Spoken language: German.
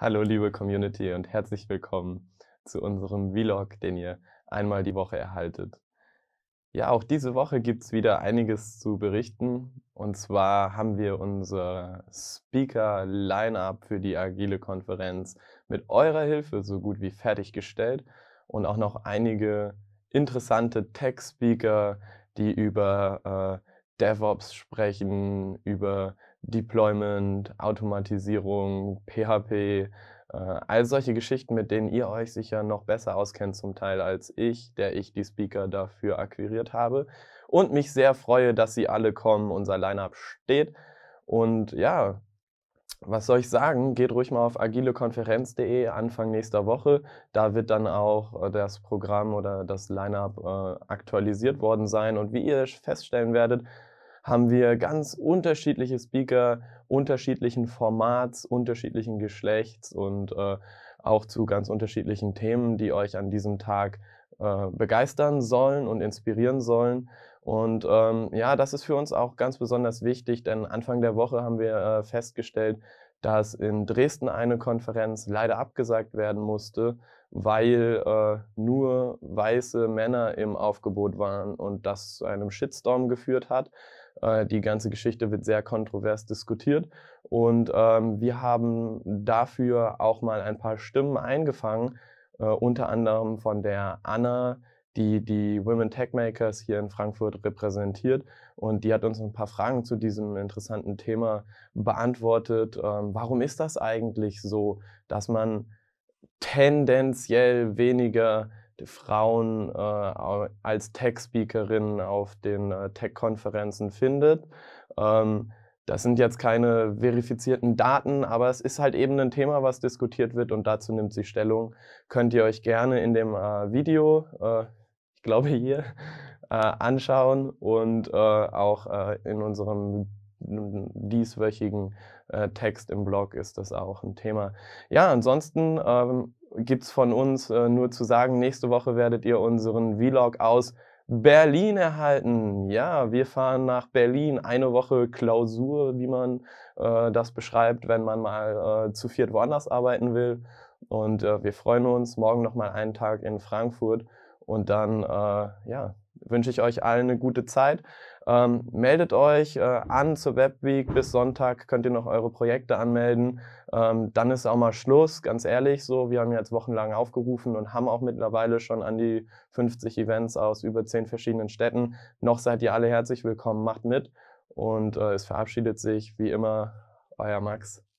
Hallo liebe Community und herzlich willkommen zu unserem Vlog, den ihr einmal die Woche erhaltet. Ja, auch diese Woche gibt es wieder einiges zu berichten. Und zwar haben wir unser Speaker-Line-up für die Agile Konferenz mit eurer Hilfe so gut wie fertiggestellt und auch noch einige interessante Tech-Speaker, die über äh, DevOps sprechen, über Deployment, Automatisierung, PHP, äh, all solche Geschichten, mit denen ihr euch sicher noch besser auskennt zum Teil als ich, der ich die Speaker dafür akquiriert habe. Und mich sehr freue, dass sie alle kommen, unser Lineup steht. Und ja, was soll ich sagen? Geht ruhig mal auf agilekonferenz.de Anfang nächster Woche. Da wird dann auch äh, das Programm oder das Lineup äh, aktualisiert worden sein. Und wie ihr feststellen werdet, haben wir ganz unterschiedliche Speaker, unterschiedlichen Formats, unterschiedlichen Geschlechts und äh, auch zu ganz unterschiedlichen Themen, die euch an diesem Tag äh, begeistern sollen und inspirieren sollen. Und ähm, ja, das ist für uns auch ganz besonders wichtig, denn Anfang der Woche haben wir äh, festgestellt, dass in Dresden eine Konferenz leider abgesagt werden musste, weil äh, nur weiße Männer im Aufgebot waren und das zu einem Shitstorm geführt hat. Äh, die ganze Geschichte wird sehr kontrovers diskutiert und ähm, wir haben dafür auch mal ein paar Stimmen eingefangen, äh, unter anderem von der Anna, die die Women Tech Makers hier in Frankfurt repräsentiert. Und die hat uns ein paar Fragen zu diesem interessanten Thema beantwortet. Ähm, warum ist das eigentlich so, dass man tendenziell weniger Frauen äh, als Tech-Speakerin auf den äh, Tech-Konferenzen findet. Ähm, das sind jetzt keine verifizierten Daten, aber es ist halt eben ein Thema, was diskutiert wird und dazu nimmt sie Stellung. Könnt ihr euch gerne in dem äh, Video, äh, ich glaube hier, äh, anschauen und äh, auch in unserem dieswöchigen Text im Blog ist das auch ein Thema. Ja, ansonsten ähm, gibt es von uns äh, nur zu sagen, nächste Woche werdet ihr unseren Vlog aus Berlin erhalten. Ja, wir fahren nach Berlin. Eine Woche Klausur, wie man äh, das beschreibt, wenn man mal äh, zu viert woanders arbeiten will. Und äh, wir freuen uns. Morgen nochmal einen Tag in Frankfurt. Und dann, äh, ja, wünsche ich euch allen eine gute Zeit. Ähm, meldet euch äh, an zur Webweek. Bis Sonntag könnt ihr noch eure Projekte anmelden. Ähm, dann ist auch mal Schluss, ganz ehrlich. So, wir haben jetzt wochenlang aufgerufen und haben auch mittlerweile schon an die 50 Events aus über 10 verschiedenen Städten. Noch seid ihr alle herzlich willkommen, macht mit. Und äh, es verabschiedet sich wie immer euer Max.